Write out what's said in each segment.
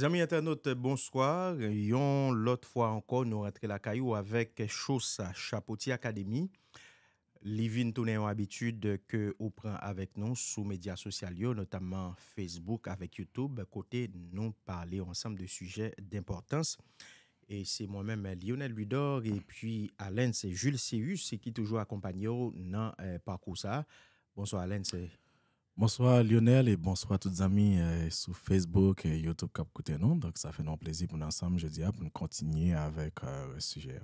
amis internautes, bonsoir. Yon, l'autre fois encore, nous rentrons la caillou avec Chaussa Chapotier Academy. Livin les en habitude que vous prend avec nous sous médias sociaux, notamment Facebook avec YouTube, côté nous parler ensemble de sujets d'importance. Et c'est moi-même Lionel Ludor et puis Alain, c'est Jules Céus qui toujours accompagne dans le euh, parcours ça. Bonsoir Alain, c'est Bonsoir Lionel et bonsoir toutes amis euh, sur Facebook et YouTube Cap Côté non. Donc ça fait un plaisir pour nous ensemble, je dis, ah, pour nous continuer avec euh, le sujet.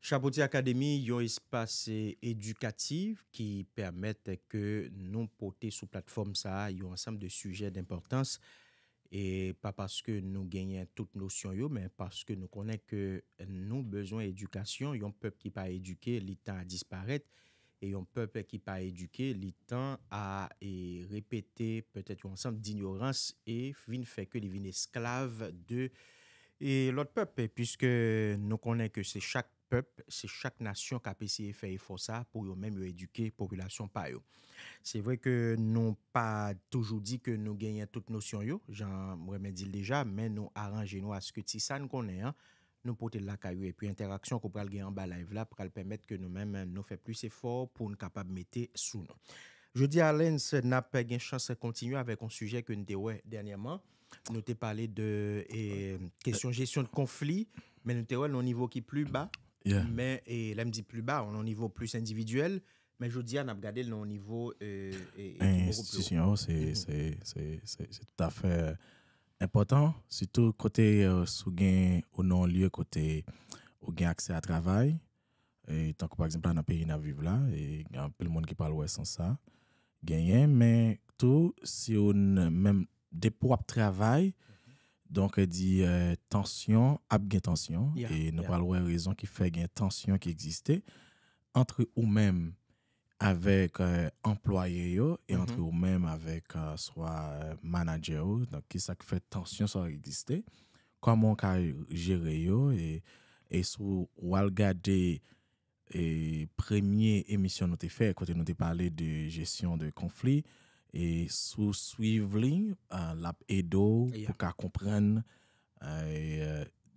Chapoutier Academy, un espace éducatif qui permet que nous porter sous plateforme ça, un ensemble de sujets d'importance et pas parce que nous gagnons toutes nos yo, mais parce que nous connaissons que nous besoin d'éducation, un peuple qui pas éduqué, l'état à disparaître E yon pepe ki pa eduke li tan a repete peutet yon san d'ignorans e fin feke li vin esklave de l'ot pepe. Piske nou konen ke se chak pepe, se chak nasyon kapeseye feye fosa pou yon men me eduke populasyon pa yo. Se vwe ke nou pa toujou di ke nou genyen tout nosyon yo. Jan mwen men di deja men nou aranje nou aske ti sa nou konen yo. nous porter la caillou et puis interaction qu'on pral en bas live là qu'elle permettre que nous-mêmes euh, nous fait plus effort pour nous capable mettre sous nous. Je dis à Lens euh, n'a pas une chance de continuer avec un sujet que nous avons dernièrement. Nous avons parlé de et, question gestion de conflit, mais nous avons au niveau qui plus bas. Mais et là me dit plus bas, on a un niveau plus individuel. Mais je dis, on a regardé le niveau euh, et, et, hein, oh, c'est tout à fait euh, important, surtout côté euh, sous gain ou non-lieu, côté au gain accès à travail. Et tant que par exemple, dans le pays où là, et il y a peu de monde qui parle sans ça, mais tout, si on même des propres travail, donc dit euh, tension, a gain tension, et nous parlons de raison qui fait gain tension qui existait entre ou même avec euh, employé et mm-hmm. entre eux même avec euh, soit euh, manager donc qui ça fait tension ça exister comment on gérer yo et et sous regarder et première émission nous avons fait côté nous avons parlé de gestion de conflits et sous suivre euh, l'app Edo pour comprendre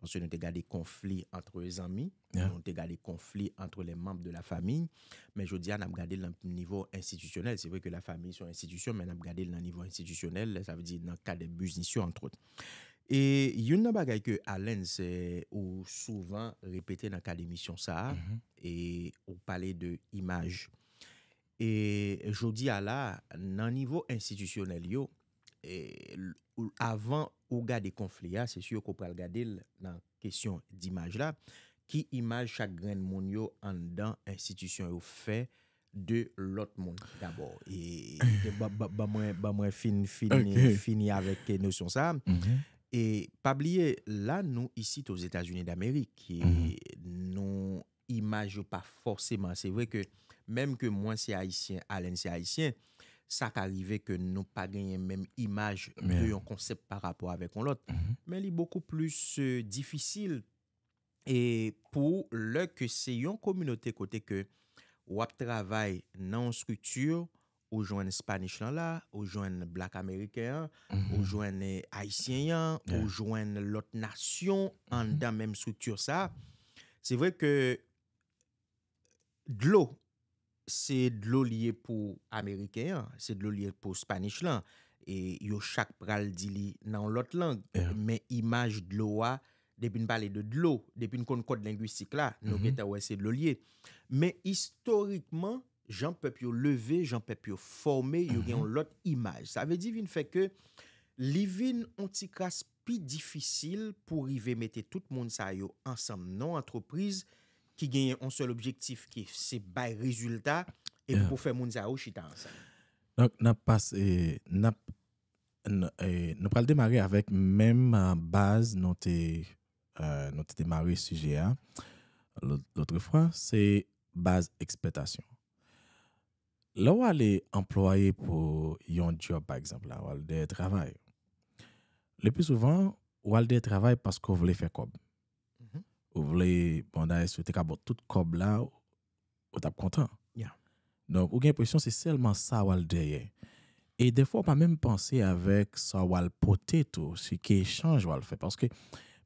Pansè nou te gade konflik entre les amis, nou te gade konflik entre les membres de la famille, men jodi an ap gade nan nivou institisyonel. Se vwe ke la famille sou institisyon, men ap gade nan nivou institisyonel, sa vdi nan kade bujnisyon entre autres. Et yon nan bagay ke alen se ou souvan repete nan kade misyon sa, et ou pale de imaj. Et jodi ala nan nivou institisyonel yo, E, avan ou gade konfliya, se syo ko pral gade nan kesyon di imaj la, ki imaj chak gren moun yo an dan institisyon ou fe de lot moun. E, e ba mwen fin fini avèk nou son sa. Mhm. E pabliye, la nou isi toz Etats-Unis d'Amerik ki mhm. nou imaj yo pa fòrsèman. Se vè ke mèm ke mwen se haïsyen, Alen se haïsyen, sa ka rive ke nou pa genyen mem imaj yon konsept par rapport avek yon lot. Mhm. Men li boku plus euh, difisil. E pou lò ke se yon komunote kote ke wap travay nan skrutur ou jwen Spanish lan la, ou jwen Black Amerikean, mhm. ou jwen euh, Haitian, ou jwen lot nasyon an mhm. dan mem skrutur sa, se vwe ke glò Se dlo liye pou Amerikeyan, se dlo liye pou Spanish lan, e yo chak pral di li nan lot lang, eh. men imaj dlo wa, depi n pale de dlo, depi n kon kwa dlingwistik la, nou geta mhm. wese dlo liye. Men istorikman, jan pep yo leve, jan pep yo forme, yo gen mhm. lot imaj. Sa ve divin feke, li vin ontikas pi difisil pou rive mette tout moun sa yo ansam nan antropriz, ki genye yon sol objektif ki se bay rezultat, epi pou fe moun za ou chitan sa. Nou pral demare avèk mèm base nou te demare suje a, loutre fwa, se base ekspetasyon. Lò wale employe pou yon job, wale de travay. Le pi souvan, wale de travay pasko wale fe kob. Ou vle, bon da, sou te ka bot tout kob euh, mm-hmm. la, ou tap kontan. Ya. Donk, ou gen posisyon, se selman sa wal deye. E defo, pa menm panse avek sa wal pote to, si keye chanj wal fe. Paske,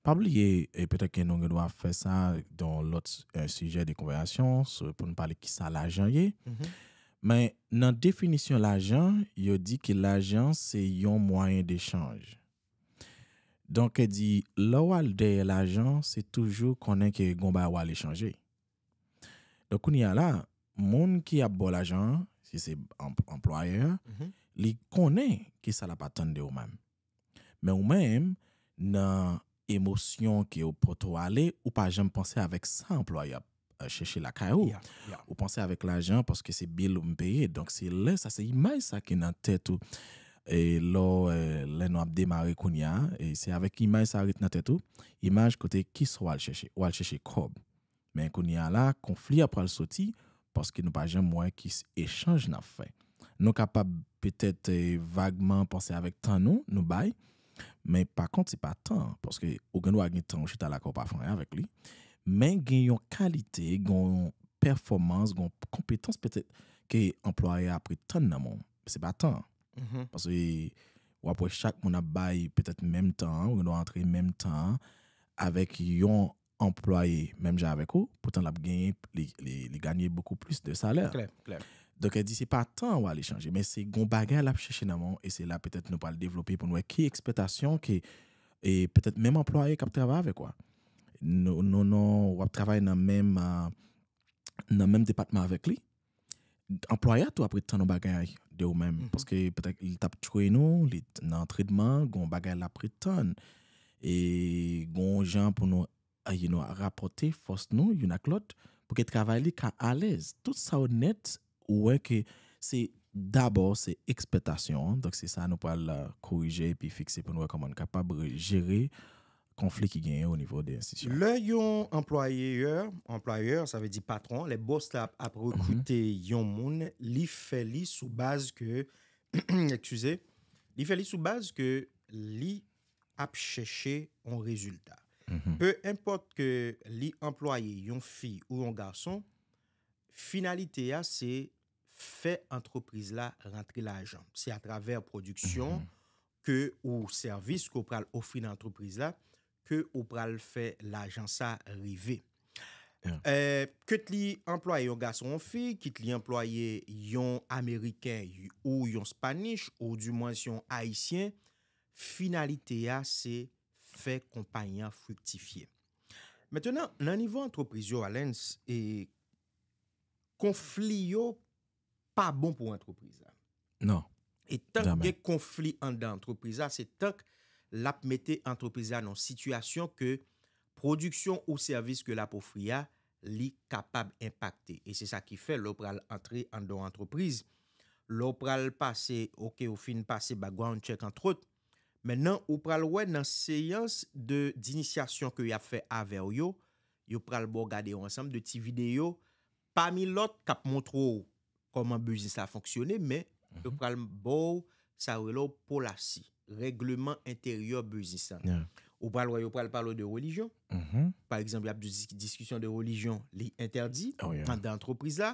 pabli ye, e peta ken nou gen waf fe sa don lout, en sije de konverasyon, se pou nou pale ki sa la jan ye. Men, nan definisyon la jan, yo di ki la jan se yon mwayen de chanj. Donk e di, lo wal de la jan, se toujou konen ki e gombe a wal e chanje. Donk ou ni ala, moun ki ap bo la jan, se se employe, mhm. li konen ki sa la paten de ouman. Men ouman, nan emosyon ki ou poto wale, ou pa jem panse avèk sa employe ap euh, chèche la ka ou. Ou panse avèk la jan, porske se bil ou mpeye. Donk se le, sa se imay sa ki nan tèt ou... E lo, e, lè nou ap demare kounia, e se avèk imaj sa rit natè tou, imaj kote kis wal chèche, wal chèche krob. Men kounia la, konflik ap pral soti, paske nou pa jèm mwen kis echange nan fè. Nou kapap pètè e, vagman pòse avèk tan nou, nou bay, men pa kont se pa tan, paske ou gen nou agen tan ou chè talakop ap franè avèk li, men gen yon kalite, goun performans, goun kompetans pètè ke employè apri tan nan moun. Se pa tan an. wapwe chak moun ap bay petet menm tan avèk yon employe menm jan avèk ou pou tan lap gen, li ganyè beaucoup plus de salè doke disi pa tan wale chanje men se goun bagay lap chè chè nan moun e se la petet nou pal devlopi pou nou wèk ki ekspetasyon ki e petet menm employe kap travèk wèk wèk nou nan wap travèk nan menm nan menm depatman avèk li employat wap wèk tan nou bagay wèk de ou men, mhm. pwoske petak il tap chwe nou li nan tridman, goun bagay la prit ton e goun jan pou nou a yon nou rapote fos nou, yon ak lot pou ket kavali ka alez tout sa ou net, ouweke se dabor se ekspetasyon dok se sa nou pou al euh, korije pi fikse pou nou wè komon kapab jere konflik ki genye ou nivou de insistisyon. Le yon employe yor, employe yor, sa ve di patron, le bost ap mhm. rekoute yon moun, li fe li soubaz ke, ekchuse, li fe li soubaz ke li ap chèche yon rezultat. Mhm. Pe importe ke li employe yon fi ou yon garçon, finalite ya se fe antropriz la rentre la jamb. Se a traver produksyon ke ou servis ko pral ofri nan antropriz la, ke ou pral fè l'ajansa rive. Eh, kè t'li employe yon gason fi, kè t'li employe yon Ameriken ou yon Spanish, ou di mwens yon Haitien, finalite ya se fè kompanyan fruktifiye. Mètè nan, nan nivou antropriz yo, Alens, e konfli yo pa bon pou antropriz. Nan. Et tank gè konfli an dan antropriz a, se tank, l ap mette entreprise an an situasyon ke produksyon ou servis ke l ap ofri a li kapab impakte. E se sa ki fe, l ou pral antre an do entreprise. L ou pral pase, oke ou fin pase bagwa an tchek antreot. Menan, ou pral wè nan seyans de dinisyasyon ke y a fe a ver yo, y ou pral bo gade yo ansam de ti videyo, pa mi lot kap montrou koman bezin sa foksyone, men y ou mhm. pral bo sa wè lo pou la si. reglement interior bizisan. O pral woy, yo pral pral woy de religion. Mm-hmm. Par exemple, la diski, diski syon de religion li interdi oh, an den antropriza.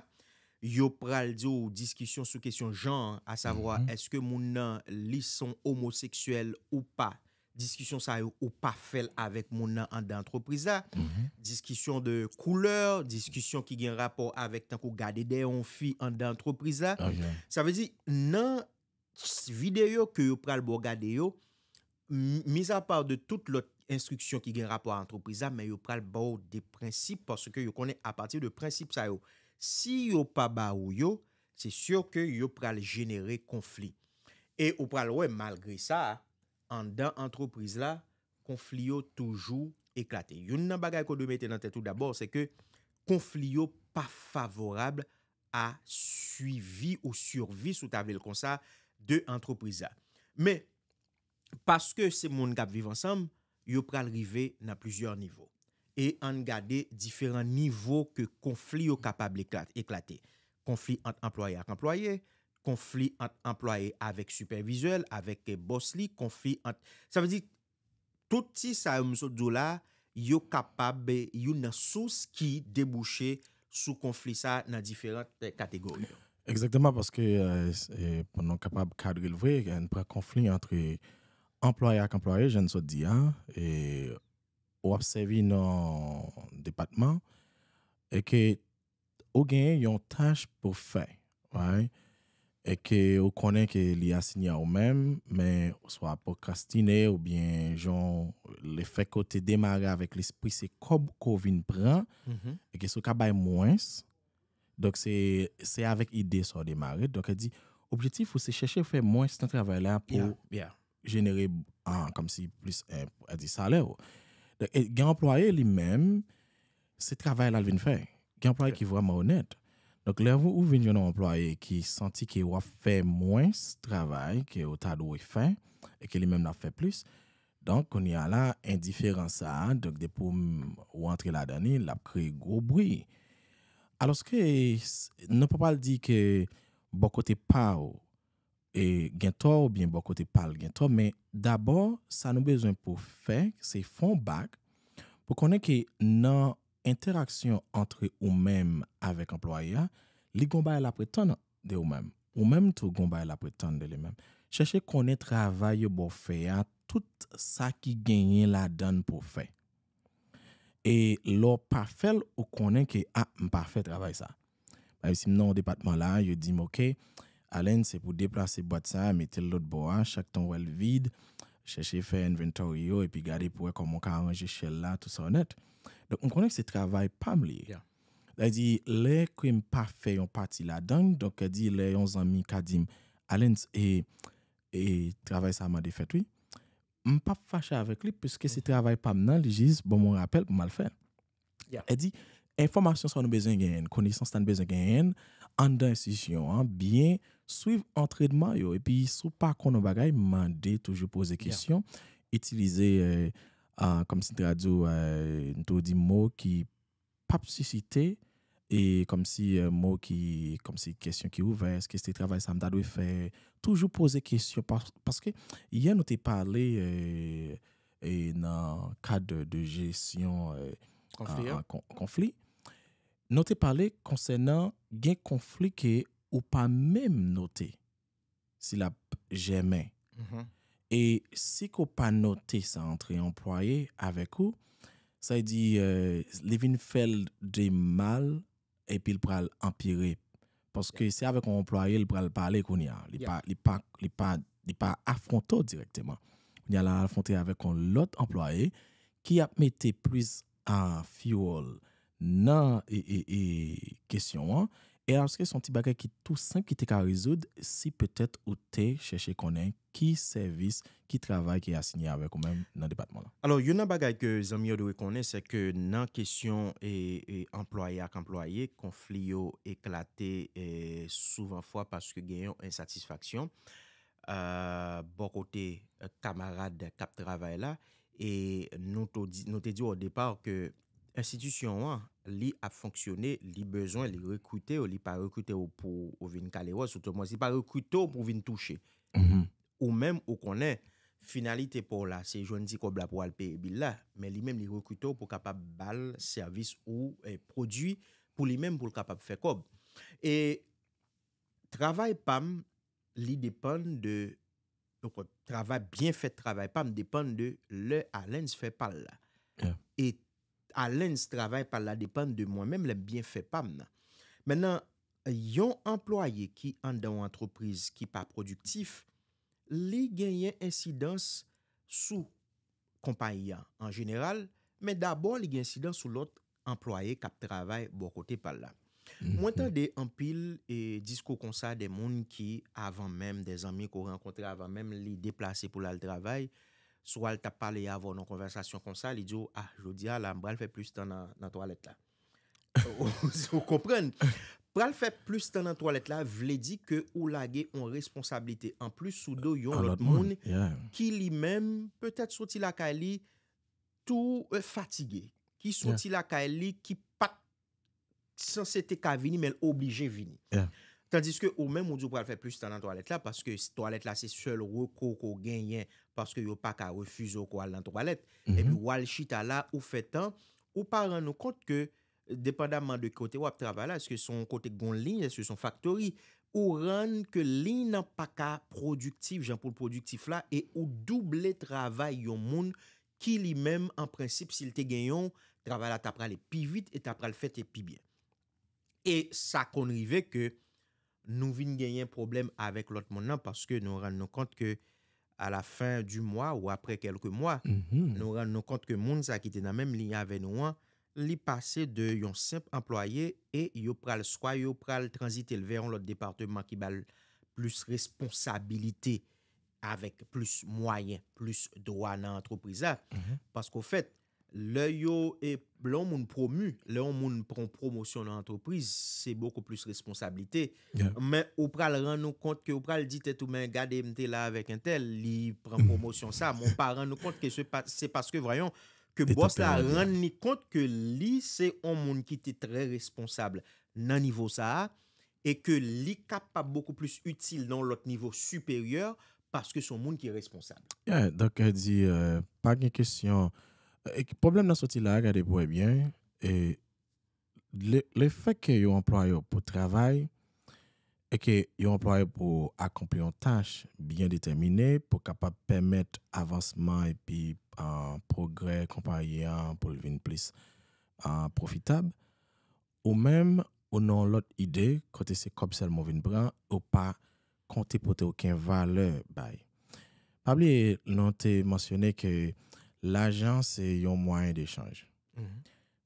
Yo pral diyo diski syon sou kesyon jan, a savoir, mm-hmm. eske moun nan li son homoseksuel ou pa. Diski syon sa ou pa fel avek moun nan an den antropriza. Mm-hmm. Diski syon de kouleur, diski syon ki gen rapor avek tanko gade de yon fi an den antropriza. Oh, sa vezi, nan videyo ke yo pral bo gade yo, miz a par de tout lot instruksyon ki gen rapor a antropriza, men yo pral ba ou de prinsip, parce ke yo konen a partir de prinsip sa yo. Si yo pa ba ou yo, se syo ke yo pral genere konflik. E yo pral we, malgre sa, an dan antropriza la, konflik yo toujou eklate. Yon nan bagay ko do mette nan te tou dabor, se ke konflik yo pa favorable a suivi ou survi sou tabel kon sa a, De antropriza. Me, paske se moun gap viv ansam, yo pral rive nan plusieurs nivou. E an gade diferant nivou ke konflik yo kapab eklate. Konflik ant employe ak employe, konflik ant employe avek super vizuel, avek e bos li, konflik ant... Sa ve di, touti sa yon mzou do la, yo kapab, yo nan sous ki debouche sou konflik sa nan diferant kategori yo. Exactement, parce qu'on n'est euh, euh, pas capable de cadrer le vrai. Il y a un conflit entre employé et employé, je ne sais pas. On observe dans le département qu'il y a une tâche pour faire. On connaît qu'il y a un signe au même, mais soit pour crastiner ou bien le fait que t'es démarré avec l'esprit, c'est comme qu'on vient de prendre. Mm-hmm. Et que ce cas-là est moinsse. Donc, c'est avec idée ça démarrer. Donc, elle dit, objectif, c'est chercher à faire moins de travail-là pour générer, un ah, comme si, plus, euh, elle dit salaire. Donc, un employé lui-même, ce travail-là, il vient faire. Un employé qui est vraiment honnête. Donc, là, vous, vous un employé qui sentit qu'il a fait moins de travail, qu'il a fait, et qu'il lui-même l'a fait plus. Donc, on y a là, indifférence ça. donc, des pour rentrer là-dedans, il a créé gros bruit. Aloske, nan pou pal di ke bokote pa ou e gen to ou bien bokote pal gen to, men d'abor sa nou bezwen pou fe, se fon bak, pou konen ke nan interaksyon antre ou menm avek employe, li gombay la preton de ou menm, ou menm tou gombay la preton de li menm. Cheche konen travaye pou fe, tout sa ki genye la den pou fe. E lor pa fel ou konen ke a, ah, mpa fey travay sa. Si mnen an depatman la, yo di mokè, alen se pou deplase boat sa, metel lot boan, chak ton wèl vide, chèche fè inventory yo, epi gade pou wè komon ka anjè chè la, tout sa onèt. Donk, mkonen se travay pam li. La di, le kwen mpa fey yon pati la deng, donk, la di, le yon zanmi kadim, alen se, e travay sa man defet wè. ne suis pas fâché avec lui, puisque si mm. travail pas maintenant, il dit, bon, mon rappel, pour mal faire. Il Elle dit, information, ça nous besoin de connaissance, ça nous besoin de en d'institution, hein, bien suivre entraînement, yo. et puis, si pas qu'on a bagaille, demander, toujours poser des questions, utiliser, euh, comme si tu as dit, mots mot qui pas susciter E kom si e, mou ki, kom si kèsyon ki ouve, s'kèste travèl samdadwe fè, toujou pose kèsyon, paske yè nou te pale e, e, nan kade de jèsyon konflik, nou te pale konsènan gen konflik ou pa mèm note sila jèmen. Mm-hmm. E si ko pa note sa antre employé avek ou, sa yè di levin fèl de mal epi li pral empire. Paske se ave kon employe, li pral pale kon ya. Li pa afronto direkteman. Li ala afronte ave kon lot employe ki ap mette plis a fiol nan e kesyon an Et alors, est-ce que c'est un petit bagay tout simple qui t'est qu'à résoudre si peut-être ou t'es cherché qu'on ait qui service, qui travail qui est assigné avec ou même dans le département-là? Alors, il y a un bagay que j'aime mieux de reconnaître, c'est que nan question employé-ac-employé, conflit ou éclaté, souvent fois parce que gagnons insatisfaction, euh, bon côté euh, camarade, cap travail-là, et nous t'ai dit au départ que institisyonwa li ap fonksyonne li bezon li rekwite ou li pa rekwite ou pou vin kalewa sote mwen si pa rekwite ou pou vin touche ou menm ou konen finalite pou la se joun di kob la pou alpe bil la men li menm li rekwite ou pou kapab bal servis ou eh, prodwi pou li menm pou kapab fe kob e travay pam li depan de travay bien fet travay pam depan de le alen se fe pal et alen si travay pal la depan de mwen menm lebyen fepam nan. Menan, yon employe ki an dan w antropriz ki pa produktif, li genyen insidans sou kompanyan an general, men dabor li genyen insidans sou lot employe kap travay bo kote pal la. Mwen mhm. tan de empil e disko konsa de moun ki avan menm, de zanmi ko renkontre avan menm li deplase pou la travay, Sou al tap pale ya avon an konversasyon kon sa, li djo, a, ah, jodi a la, bral fe plus tan nan toalet la. Ou kompren, bral fe plus tan nan toalet la vle di ke ou la ge yon responsabilite. An plus sou do yon lot moun ki li men, peut-et sou ti la ka li tou e, fatige. Ki sou ti la ka li ki pat, san se te ka vini men oblije vini. Tandiske mm-hmm. ou mèm ou di ou pral fè plus tan nan toalet la, paske toalet la se sel reko ko genyen, paske yo pa ka refuz ou ko al nan toalet, ou fè tan, ou pa ran nou kont ke depan daman de kote wap travala, eske son kote goun lign, eske son faktori, ou ran ke lign nan pa ka produktif, jan pou l'produktif la, e ou double travay yon moun ki li mèm an prinsip si lte genyon travala tap pral epi vit et tap pral fète epi bien. E sa konrive ke nou vin genyen problem avèk lòt moun nan, paske nou ran nou kont ke a la fin du mwa ou apre kelke mwa, mhm. nou ran nou kont ke moun sa ki tena mèm li avè nou an, li pase de yon semp employé e yop pral swa, yop pral transit el veron lòt departement ki bal plus responsabilite avèk plus mwayen, plus drwa nan antropriza, mhm. paske ou fèt, le yo e blon moun promu, le yon moun pron promosyon nan antropriz, se boko plis responsabilite. Men, ou pral ran nou kont ke ou pral di te tou men gade mte la avek entel, li pran promosyon sa, moun pa ran nou kont ke se paske vrayon ke boss la ran ni kont ke li se yon moun ki te tre responsable nan nivou sa a, e ke li kap pa boko plis util nan lot nivou superyor paske son moun ki responsable. Ya, dok a di, euh, pa gen kestyon, Le problème dans sortie là, regardez bien, et le, fait que vous employé pour travail et que vous employé pour accomplir une tâche bien déterminée pour capable permettre avancement et puis un progrès comparé pour le plus profitable ou même ou non l'autre idée quand c'est comme seulement vin ne ou pas compter pour aucun valeur bail. mentionné que l'ajan se yon mwayen de chanj. Mm-hmm.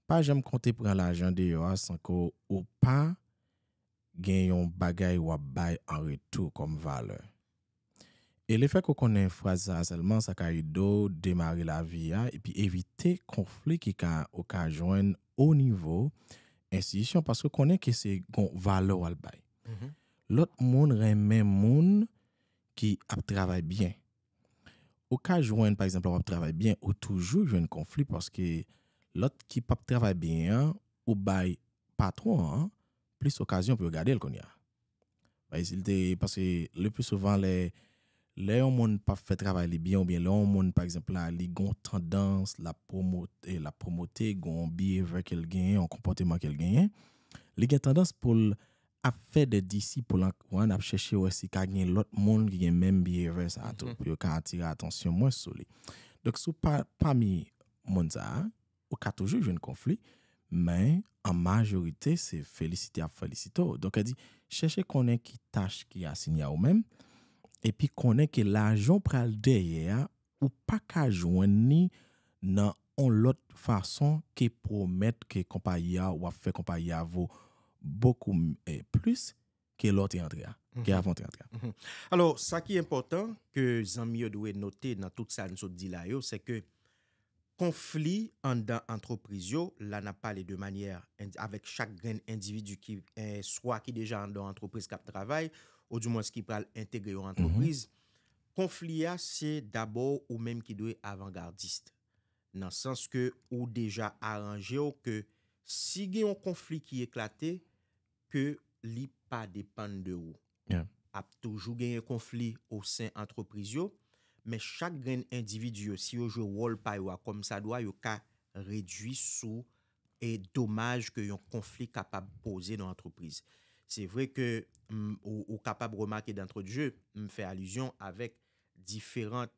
Pa jem konte pran l'ajan de yo asan ko ou pa gen yon bagay wap bay an retou kom vale. E le fe konen fraz a selman sa ka yodo demari la viya epi evite konflik ki ka o ka jwen o nivou ensisyon pas konen ki se kon vale wap bay. Lot moun renmen moun ki ap travay bien. Ou ka jwen, pa eksempel, wap travay byen, ou toujou jwen konflik, paske lot ki wap travay byen, ou bay patro, plis okasyon pou yo gade l konya. Basi, le plus souvent, le yon moun wap fè travay li byen, ou bien le yon moun, pa eksempel, li gwen tendans la promote, gwen biye vè kel genyen, yon kompote man kel genyen, li gen tendans pou l... ap fè de disi pou lan kouan ap chèche wè si kag nye lot moun ki gen men biye vè sa atopi yo ka atire atansyon mwen sou li. Dok sou pa mi moun za, ou ka toujou jwen konflik, men an majorite se felisite ap felisite ou. Donkè di, chèche konen ki tache ki yasin ya ou men, epi konen ki l'ajon pral deyè ya, ou pa ka jwen ni nan an lot fason ki promet ke kompa ya ou ap fè kompa ya vo boku eh, plus ke lo te andrea, ke avon te andrea. Alors, sa ki important ke zan miyo dwe note nan tout sa anso di la yo, se ke konfli an dan antropriz yo la nan pa le de manyer avèk chak gren individu ki swa ki deja an dan antropriz kap travay ou di mwen se ki pral entegre yon antropriz konfli ya se dabo ou menm ki dwe avangardist nan sens ke ou deja aranje yo ke si gen yon konfli ki eklate ke li pa depan de ou. A toujou genye konflik ou sen antropriz yo, men chak gen individu, si yo jou wol pa yo a kom sa doa, yo ka redwi sou e domaj ke yon konflik kapab boze nan antropriz. Se vre ke ou kapab remak edan trodjou, m fe alizyon avek diferant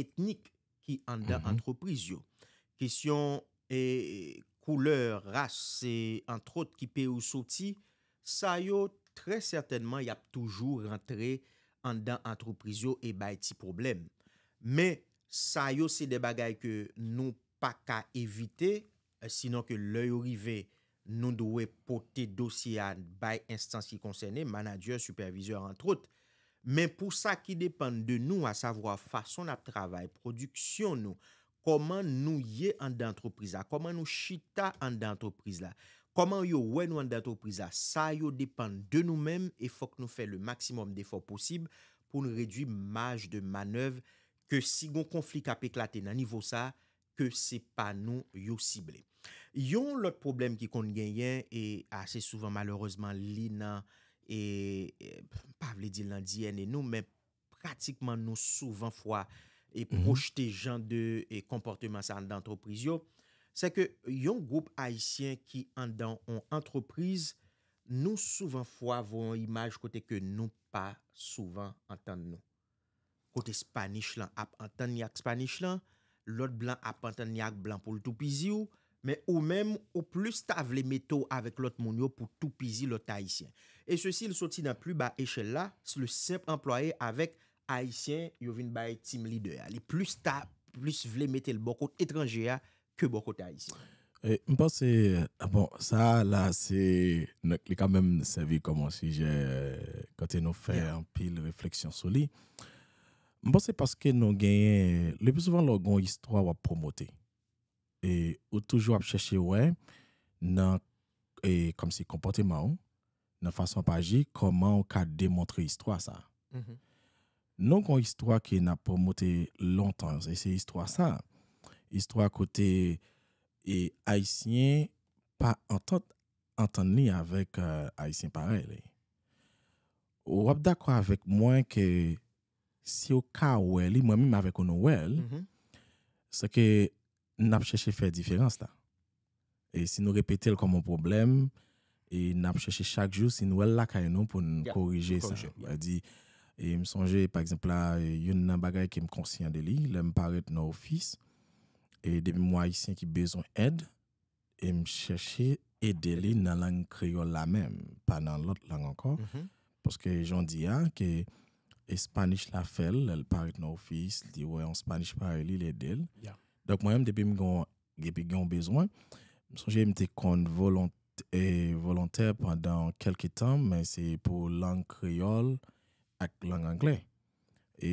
etnik ki an dan antropriz mm-hmm. yo. Kisyon e, e, kouleur, ras, entre ot ki pe ou soti, Sa yo, tre certainman, y ap toujou rentre an dan antroprizo e bay ti problem. Men, sa yo, se de bagay ke nou pa ka evite, eh, sinon ke lè yo rive, nou dowe pote dosye an bay instans ki konsene, manajer, supervizor, antrout. Men, pou sa ki depande de nou, a savo a fason ap travay, produksyon nou, koman nou ye an dan antropriza, koman nou chita an dan antropriza la. Koman yo wè nou an d'antopriza, sa yo depan de nou mèm e fòk nou fè le maksimum d'effort posib pou nou redwi maj de manev ke si gon konflik ap eklate nan nivou sa, ke se pa nou yo sible. Yon lòt problem ki kon genyen, e asè souvan maloreseman lina e, e pa vle di lan di ene nou, men pratikman nou souvan fwa e mhm. projete jan de e komporteman sa an d'antoprizo, Se ke yon goup haisyen ki andan on entreprise, nou souvan fwa avon imaj kote ke nou pa souvan antan nou. Kote Spanish lan ap antan ni ak Spanish lan, lot blan ap antan ni ak blan pou loutou pizi ou, men ou men ou plus ta vle metou avèk lot moun yo pou loutou pizi lot haisyen. E se si loutou saouti nan plu ba echel la, se loutou semp employe avèk haisyen yo vin baye tim lider. Li plus ta, plus vle metel bonkout etranjeya, que beaucoup côté Je pense que ah bon, ça, là, c'est quand même servi comme un sujet quand nous fait un pile réflexion sur lui. Je pense que parce que nous gagnons, le plus souvent, nous avons une histoire à promouvoir. Et avons toujours à chercher, ouais, dans, et, comme si comportement, dans façon d'agir, comment on peut démontrer l'histoire, ça. -hmm. Nous avons une histoire qui n'a promoté longtemps, et c'est histoire ça. istwa kote, e aisyen pa anton li avek euh, aisyen parel. Ou wap da kwa avek mwen ke si yo ka wè li, mwen mim avek ou nou wèl, mm-hmm. se ke nap chèche fè diferans ta. E si nou repete l komo problem, e nap chèche chak jou si nou wèl lakay nou pou nou korije se jè. E m sonjè, par exemple, yon nan bagay ke m konsyen de li, lè m paret nou ofis, e depi mwa isen ki bezon ed, e m cheshe edeli nan lang kriol la men, pa nan lot lang ankon, mhm. poske jan di ya, ki espanish la fel, el paret nan ofis, li wey an espanish pareli, li edel. Dok mwen, depi mwen gen bezon, m son jen mte kon e volonter pandan kelke tan, men se pou lang kriol ak lang anglen. E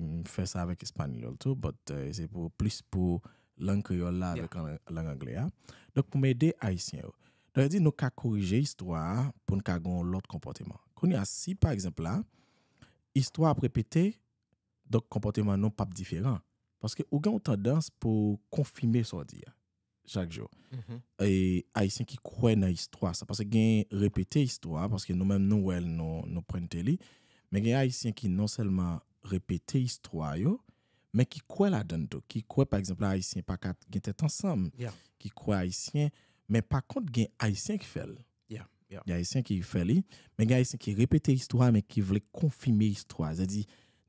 m fe sa avek espanilol tou, but e, se pou plis pou Lang kriyo la dek an lang Angle ya. Donk pou mède Aisyen yo. Oh. Donk yon di nou ka korije istwa pou nou ka gon lout komporteman. Kon yon asip, par exemple la, istwa ap repete, donk komporteman nou pap diferan. Paske ou gen yon tendans pou konfime sou adi ya, chak jo. Mm-hmm. E Aisyen ki kwen na istwa sa. Paske gen repete istwa, paske nou men nou wel nou prente li. Men gen Aisyen ki non selman repete istwa yo, men ki kwe la den do, ki kwe pa exemple ayesyen pa kat gen tet ansam ki kwe ayesyen, men pa kont gen ayesyen ki fel gen ayesyen ki fel li, men gen ayesyen ki repete istwa men ki vle konfime istwa, zè di,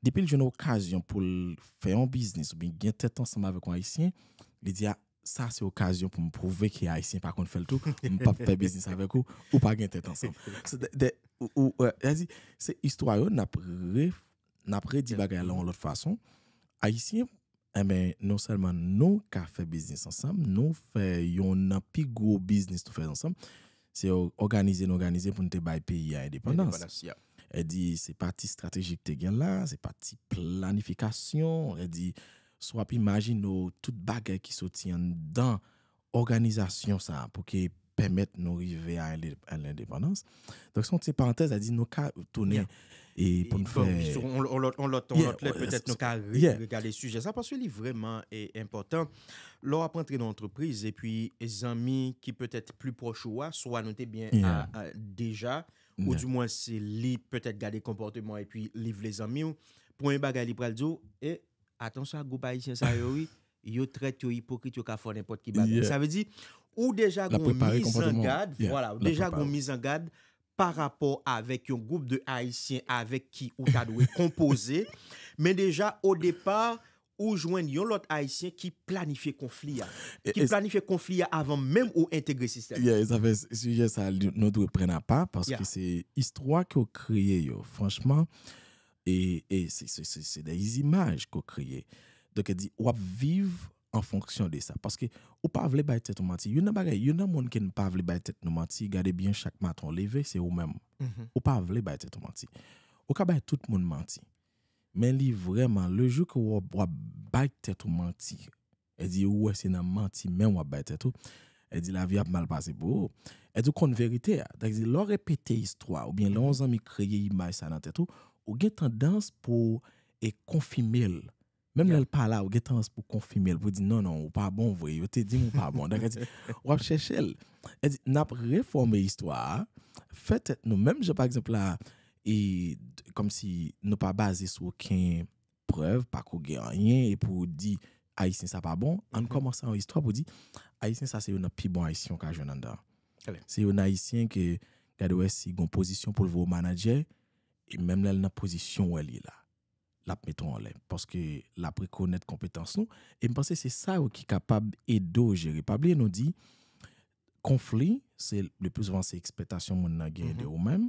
depil joun okasyon pou fè yon biznis, ou bin gen tet ansam avè kon ayesyen, li di ya sa se okasyon pou m prouve ki ayesyen pa kont fel tou, m pa fè biznis avè kon, ou pa gen tet ansam ou, zè di, se istwa yo, n ap re n ap re di baga yon lòt fason A yisi, nou selman nou ka fè biznis ansam, nou fè yon nan pi gwo biznis tou fè ansam, se yo organize n'organize pou nite bayi peyi ya e depandans. E di, se pati strategik te gen la, se pati planifikasyon, e di, swap imagine nou tout bagay ki sotien dan organizasyon sa pou ki... permèt nou rive al lè indépendans. Dak son tse parantez a di nou ka ou tounè. On lot lè peut-être nou ka gade sujet. Sa porsiou li vreman e important. Lò ap rentre in entreprise, e pi zami ki peut-être plu proche ou a, so anote bien deja, ou du mwen se li peut-être gade komportèman e pi liv lè zami ou. Pounè bagay li pral di ou, e, eh, atonswa, goupay, senzayou, yo tret yo hipokrit yo ka fòd nè pot ki bagay. Sa vè di... Ou deja goun miz an gade, wala, deja goun miz an gade pa rapor avek yon goup de haisyen avek ki ou tadwe kompoze, men deja ou depar ou jwen yon lot haisyen ki planife konflia. Ki planife konflia avan menm ou integre sistem. Ya, ya, ya, ya, sa notwe prena pa paske se istroa ki ou kriye yo. Franchman, e se dey iz imaj ki ou kriye. Dok e di wap viv En fonksyon de sa. Paske ou pa avle bay tet nou manti. Yon nan bagay, yon nan moun ken pa avle bay tet nou manti. Gade byen chak maton leve, se mm-hmm. ou menm. Ou pa avle bay tet nou manti. Ou ka bay tout moun manti. Men li vreman, le jou ke wap bay tet nou manti. E di, wè, se nan manti men wap bay tet nou. E di, la vi ap mal pase bo. E di, kon verite ya. Da ki di, lò repete istwa. Ou bien, mm-hmm. lò an zan mi kreye imay sa nan tet nou. Ou gen tendans pou e konfime lè. Mem lè l pa la, ou ge tanse pou konfimi, el pou di, non, non, ou pa bon, voy, ou te di mou pa bon. Dan gen di, wap Chechel, el di, nap reforme istwa, fète nou, menm je, pa eksepla, e, kom si nou pa base sou okin preuve, pa kou gen anyen, e pou di, Aissien sa pa bon, an mhm. komanse an istwa pou di, Aissien sa se yon nan pi bon Aissien ka jounan da. Se yon Aissien ke, gade wè si yon posisyon pou l vò manajè, e menm lè l nan posisyon wè li la. Lap meton alè. Paske lap rekonet kompetans nou. E mpansè se sa ou ki kapab edo jere. Pabli nou di, konflik, se le plus van se ekspetasyon moun nan gen de mhm. ou mèm,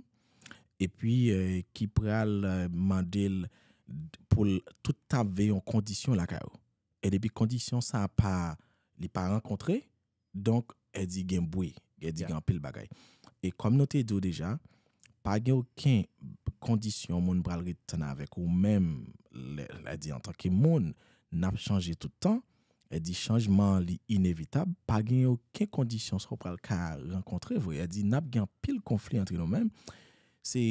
e pi e, ki preal e, mandil pou tout tab veyon kondisyon la ka ou. E depi kondisyon sa a pa li pa renkontre, donk e di gen boui, e di gen pil bagay. E kom note edo deja, pa gen yo ken kondisyon moun pral retena vek ou men ladi an tanke moun nap chanje toutan, e di chanjman li inevitab, pa gen yo ken kondisyon sou pral ka renkontre vwe, e di nap gen pil konflik entre nou men, se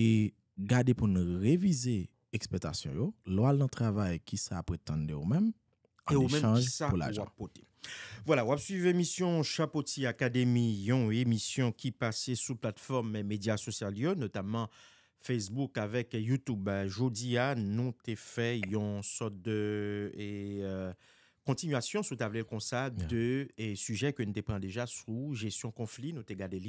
gade pou nou revize ekspetasyon yo, lwa lan travay ki sa apretan de ou men, e an de chanj pou la jan. Voilà, vous suivre l'émission Chapotis Academy, une émission qui passait sous plateforme et médias sociaux, notamment Facebook avec YouTube. Ben, jodia nous t'ai fait une sorte de et, euh, continuation sous table comme ça de et sujet que nous dépend déjà sous gestion conflit, nous t'ai gardé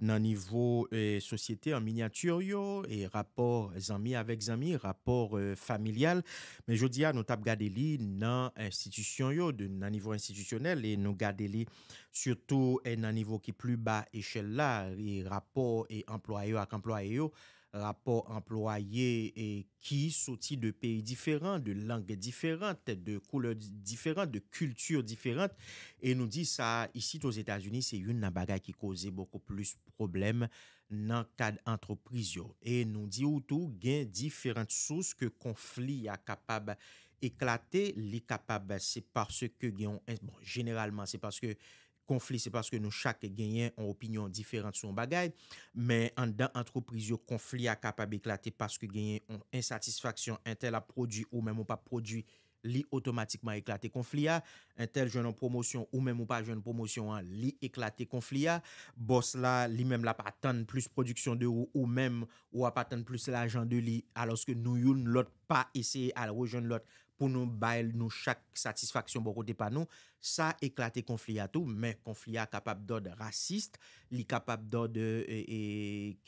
nan nivou e, sosyete an minyatur yo, e rapor zami avèk zami, rapor e, familial, men jodi ya nou tap gade li nan institisyon yo, nan nivou institisyonel, e nou gade li surtout en nan nivou ki plu ba eshel la, e rapor e employe yo ak employe yo, Rapport employé ki soti de peyi diferant, de langè diferant, de kouleur diferant, de kultur diferant. E nou di sa, isi toz Etats-Unis, se yon nan bagay ki koze boko plus problem nan kad antropriz yo. E nou di ou tou gen diferant sous ke konfli a kapab eklate, li kapab se par se ke genralman bon, se par se ke Konflik se paske nou chak genyen an opinyon diferent sou bagay. Men an dan antroprizyon konflik a kapab eklate paske genyen an insatisfaksyon. En tel a prodwi ou menm ou pa prodwi li otomatikman eklate konflik a. En tel jenon promosyon ou menm ou pa jenon promosyon an li eklate konflik a. Bos la li menm la pa tan plus prodiksyon de ou ou menm ou pa tan plus la jan de li. A loske nou yon lot pa eseye al ro jen lot konflik. pou nou bayel nou chak satisfaksyon bo kote pa nou, sa eklate konflia tou, men konflia kapap do de rasist, li kapap do de e, e,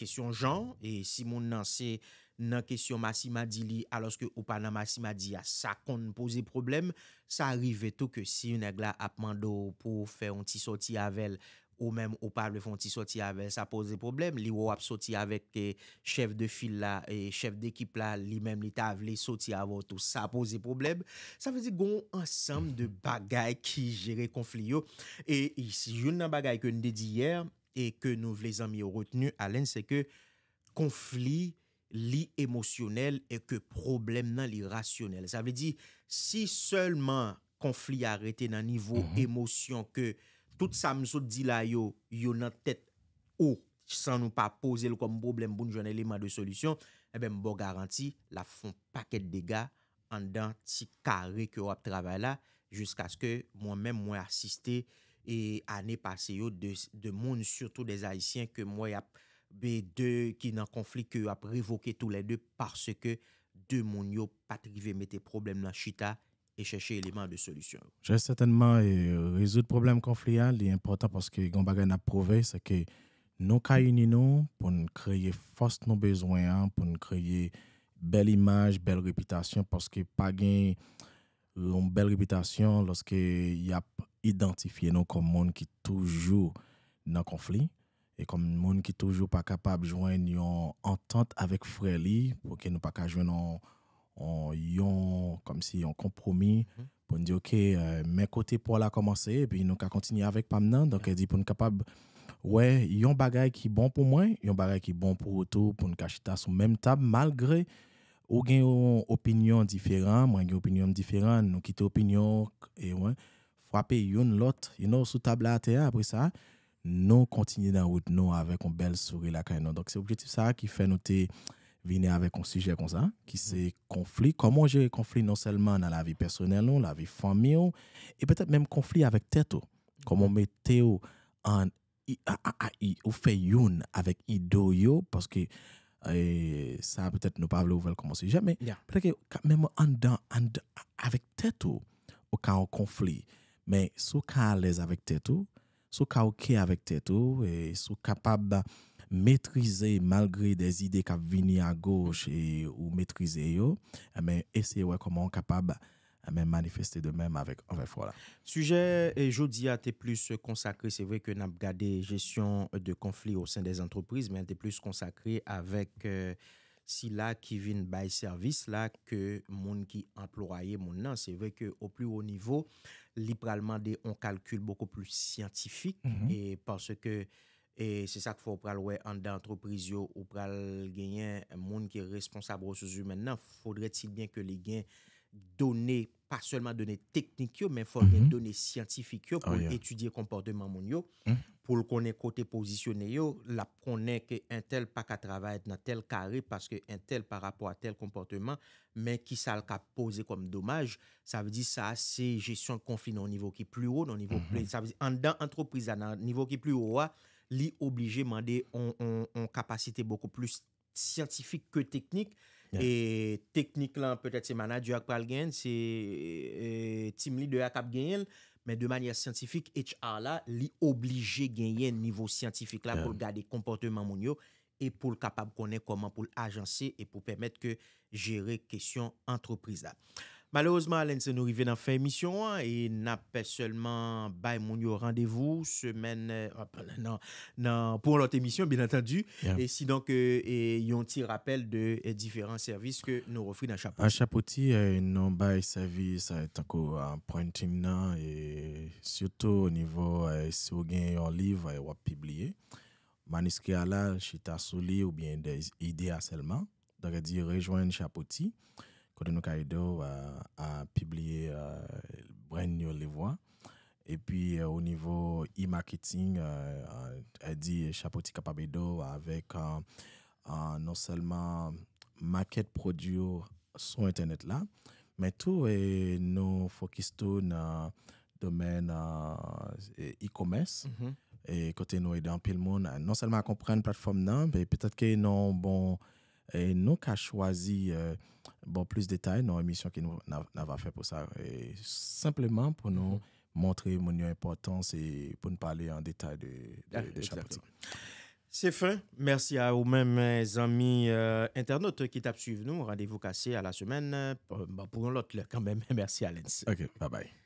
kesyon jan, e si moun nan se nan kesyon masima di li, aloske ou pana masima di ya sa kon pose problem, sa arrive tou ke si yon agla apman do pou fe yon ti soti avel, Ou menm ou pavle fon ti soti ave sa pose de problem. Li wap soti ave ke chef de fil la, e chef de ekip la, li menm li ta avle soti ave tout sa pose de problem. Sa vezi gon ansam de bagay ki jere konflik yo. E si joun nan bagay ke nou de di yer, e ke nou vlezan mi yo retenu, alen se ke konflik li emosyonel e ke problem nan li rasyonel. Sa vezi si selman konflik arete nan nivou mhm. emosyon ke konflik, lout sa msou di la yo, yo nan tèt ou, san nou pa pose lou kom problem bou nou jwene lema de solisyon, e eh bem bo garanti la fon paket de gà an dan ti kare ki yo ap travè la, jusqu'a skè mwen mèm mwen asiste e anè pase yo de moun, surtout de zayisyen ke mwen ap be dè ki nan konflik yo ap revoke tou lè dè parce ke dè moun yo patrive metè problem nan chita yo. cheche eleman de solusyon. Je sètenman, rezout problem konflian, li important, pwoske yon bagay nan prouve, seke nou kayouni nou, pou nou kreye fost nou bezwen, pou nou kreye bel imaj, euh, bel reputasyon, pwoske pa gen yon bel reputasyon, lwoske yap identifiye nou kom moun ki toujou nan konfli, e kom moun ki toujou pa kapab jwen yon entante avèk frèli, pouke nou pa kajwen nan konfli, on, yon ont comme si on compromis mhm. pour nous dire OK, euh, mes côtés pour la commencer et puis nous continuer avec Pamnan. Donc elle dit pour nous capable ouais, yon ont bagay qui bon pour moi, yon ont bagay qui bon pour autour pour nous cacheter sur même table malgré ou yon opinion différente, moi une opinion différente, nous quitter opinion et ouais, frapper une l'autre, you know sous table à terre après ça nous continuer dans route nous avec un bel sourire là Donc c'est objectif ça qui fait noter vine avè kon sijè kon sa, ki se konflik, komon jè konflik non selman nan la vi personel nou, la vi fami ou, e petèp mèm konflik avèk tètou, komon mè mhm. te ou an, ou fe youn avèk i do yo, paske e, sa petèp nou pa avèl ouvel kon mon sijè, mèm an dan avèk tètou, ou ka an konflik, mè sou ka alèz avèk tètou, sou ka okè avèk tètou, e, sou kapab da, maîtriser malgré des idées qui viennent à gauche mm-hmm. et, ou maîtriser yo, mais eh ben, essayer comment on est capable de eh ben, manifester de même avec avec Sujet et jeudi a été plus consacré, c'est vrai que n'a gardé gestion de conflits au sein des entreprises, mais a été plus consacré avec euh, qui vient by service là que monde qui employé mon nom c'est vrai que au plus haut niveau, librement on calcule beaucoup plus scientifique mm-hmm. et parce que E se sa k fò pral wè andan antroprizyo ou pral genyen moun ki responsab wò se zu men nan, fòdre ti gen ke li gen donè pa sèlman donè teknik yo, men fò gen donè siyantifik yo pou oh, etudye komportèman moun yo. Pou l konè kote pozisyonè yo, la pronè ke entel pa ka travèd nan tel kare paske entel pa rapò a tel komportèman men ki sa l ka pose kom domaj, sa vè di sa se jesyon konflik nan nivou ki pli ou nan nivou pli, sa vè di andan antroprizyo nan nivou ki pli ou wè li oblige mande on kapasite beaucoup plus scientifique ke teknik. Et teknik lan, peut-être c'est mana du akpal gen, c'est euh, tim li de akap genyen, men de manye scientifique, etch a la, li oblige genyen niveau scientifique la pou gade komportement moun yo et pou l'kapab konen koman pou l'ajanser et pou pèmèd ke jere kesyon antroprize la. Malouzman, Alen, se nou rive nan fey emisyon an, e nan pe selman bay moun yo randevou, semen euh, ah, non, nan, pou an lote emisyon, bin atendu, e si donk yon ti rappel de diferant servis ke nou refri nan Chapoti. A Chapoti, nan bay servis tanko an prentim nan, e syoto ou nivou euh, se ou gen yon liv wap pibliye, maniske ala chita souli ou bien de ide aselman, dan gadi rejoen Chapoti, Codino Kaido a, a publié euh, Brand New Les Voix. Et puis euh, au niveau e-marketing, euh, elle dit Chapoti Capabedo avec euh, euh, non seulement maquette produit sur Internet là, mais tout est nos focus dans le domaine e-commerce. Mm-hmm. Et côté nous aider un peu le monde, non seulement à comprendre la plateforme, mais peut-être que non bon et nous avons choisi, euh, bon, plus de détails dans l'émission que nous avons fait pour ça. Et simplement pour nous mm-hmm. montrer mon importance et pour nous parler en détail de, de, ah, C'est fin. Merci à vous-même, mes amis euh, internautes qui tapent suivent nous. Rendez-vous cassé à la semaine euh, bah, pour, l'autre, quand même. Merci, à OK, bye bye.